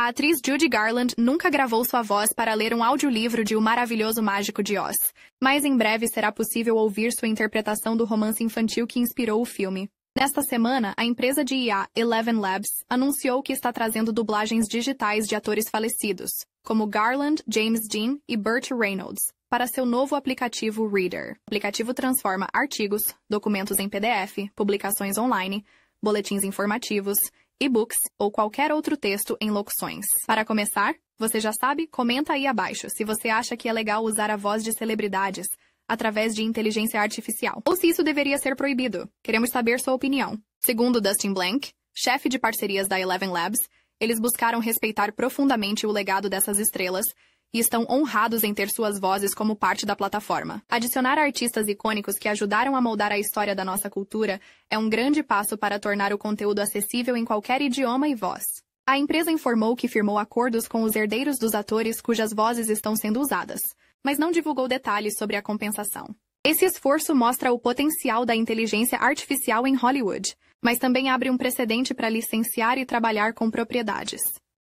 A atriz Judy Garland nunca gravou sua voz para ler um audiolivro de O Maravilhoso Mágico de Oz, mas em breve será possível ouvir sua interpretação do romance infantil que inspirou o filme. Nesta semana, a empresa de IA, Eleven Labs, anunciou que está trazendo dublagens digitais de atores falecidos, como Garland, James Dean e Burt Reynolds, para seu novo aplicativo Reader. O aplicativo transforma artigos, documentos em PDF, publicações online, boletins informativos, e-books ou qualquer outro texto em locuções. Para começar, você já sabe? Comenta aí abaixo se você acha que é legal usar a voz de celebridades através de inteligência artificial, ou se isso deveria ser proibido. Queremos saber sua opinião. Segundo Dustin Blank, chefe de parcerias da Eleven Labs, eles buscaram respeitar profundamente o legado dessas estrelas e estão honrados em ter suas vozes como parte da plataforma. Adicionar artistas icônicos que ajudaram a moldar a história da nossa cultura é um grande passo para tornar o conteúdo acessível em qualquer idioma e voz. A empresa informou que firmou acordos com os herdeiros dos atores cujas vozes estão sendo usadas, mas não divulgou detalhes sobre a compensação. Esse esforço mostra o potencial da inteligência artificial em Hollywood, mas também abre um precedente para licenciar e trabalhar com propriedades.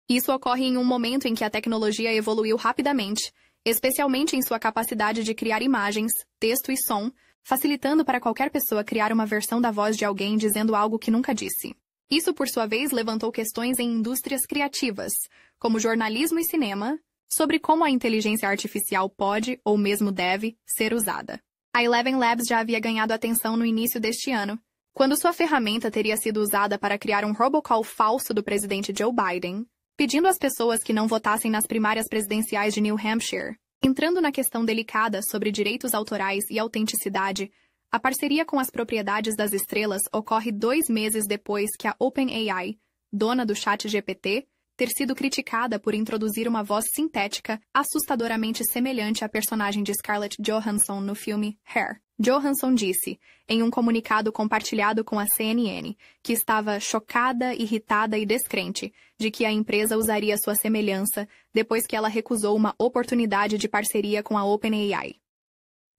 Isso ocorre em um momento em que a tecnologia evoluiu rapidamente, especialmente em sua capacidade de criar imagens, texto e som, facilitando para qualquer pessoa criar uma versão da voz de alguém dizendo algo que nunca disse. Isso, por sua vez, levantou questões em indústrias criativas, como jornalismo e cinema, sobre como a inteligência artificial pode, ou mesmo deve, ser usada. A Eleven Labs já havia ganhado atenção no início deste ano, quando sua ferramenta teria sido usada para criar um robocall falso do presidente Joe Biden, pedindo às pessoas que não votassem nas primárias presidenciais de New Hampshire. Entrando na questão delicada sobre direitos autorais e autenticidade, a parceria com as propriedades das estrelas ocorre dois meses depois que a OpenAI, dona do chat GPT, ter sido criticada por introduzir uma voz sintética assustadoramente semelhante à personagem de Scarlett Johansson no filme Hair. Johansson disse, em um comunicado compartilhado com a CNN, que estava chocada, irritada e descrente de que a empresa usaria sua semelhança depois que ela recusou uma oportunidade de parceria com a OpenAI.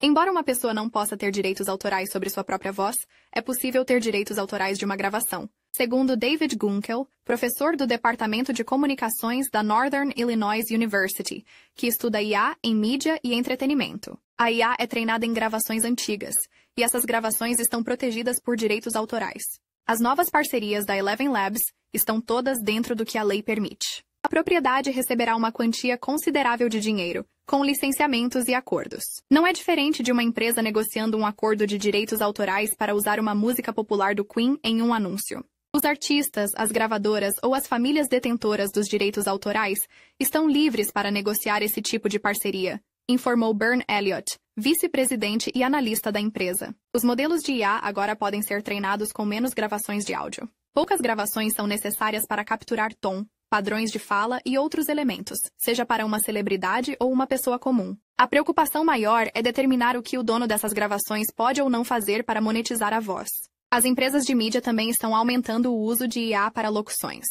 Embora uma pessoa não possa ter direitos autorais sobre sua própria voz, é possível ter direitos autorais de uma gravação, segundo David Gunkel, professor do Departamento de Comunicações da Northern Illinois University, que estuda IA em mídia e entretenimento. A IA é treinada em gravações antigas, e essas gravações estão protegidas por direitos autorais. As novas parcerias da Eleven Labs estão todas dentro do que a lei permite. A propriedade receberá uma quantia considerável de dinheiro, com licenciamentos e acordos. Não é diferente de uma empresa negociando um acordo de direitos autorais para usar uma música popular do Queen em um anúncio. Os artistas, as gravadoras ou as famílias detentoras dos direitos autorais estão livres para negociar esse tipo de parceria, informou Bern Elliott, vice-presidente e analista da empresa. Os modelos de IA agora podem ser treinados com menos gravações de áudio. Poucas gravações são necessárias para capturar tom, padrões de fala e outros elementos, seja para uma celebridade ou uma pessoa comum. A preocupação maior é determinar o que o dono dessas gravações pode ou não fazer para monetizar a voz. As empresas de mídia também estão aumentando o uso de IA para locuções.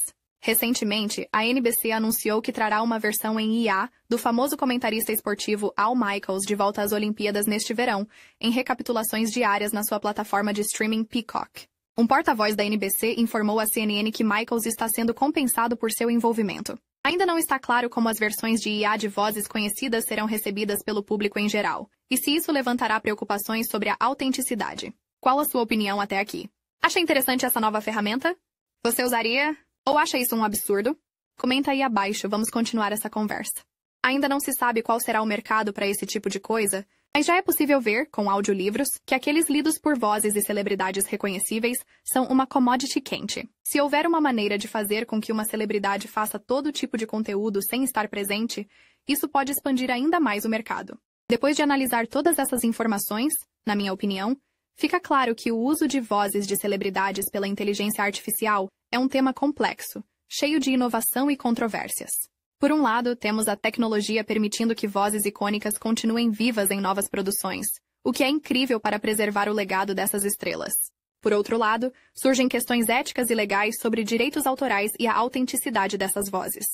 Recentemente, a NBC anunciou que trará uma versão em IA do famoso comentarista esportivo Al Michaels de volta às Olimpíadas neste verão, em recapitulações diárias na sua plataforma de streaming Peacock. Um porta-voz da NBC informou à CNN que Michaels está sendo compensado por seu envolvimento. Ainda não está claro como as versões de IA de vozes conhecidas serão recebidas pelo público em geral, e se isso levantará preocupações sobre a autenticidade. Qual a sua opinião até aqui? Acha interessante essa nova ferramenta? Você usaria? Ou acha isso um absurdo? Comenta aí abaixo, vamos continuar essa conversa. Ainda não se sabe qual será o mercado para esse tipo de coisa, mas já é possível ver, com audiolivros, que aqueles lidos por vozes e celebridades reconhecíveis são uma commodity quente. Se houver uma maneira de fazer com que uma celebridade faça todo tipo de conteúdo sem estar presente, isso pode expandir ainda mais o mercado. Depois de analisar todas essas informações, na minha opinião, fica claro que o uso de vozes de celebridades pela inteligência artificial é um tema complexo, cheio de inovação e controvérsias. Por um lado, temos a tecnologia permitindo que vozes icônicas continuem vivas em novas produções, o que é incrível para preservar o legado dessas estrelas. Por outro lado, surgem questões éticas e legais sobre direitos autorais e a autenticidade dessas vozes.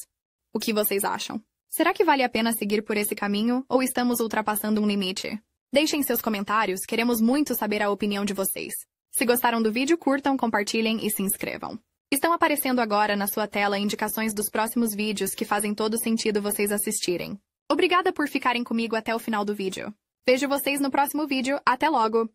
O que vocês acham? Será que vale a pena seguir por esse caminho ou estamos ultrapassando um limite? Deixem seus comentários, queremos muito saber a opinião de vocês. Se gostaram do vídeo, curtam, compartilhem e se inscrevam. Estão aparecendo agora na sua tela indicações dos próximos vídeos que fazem todo sentido vocês assistirem. Obrigada por ficarem comigo até o final do vídeo. Vejo vocês no próximo vídeo, até logo!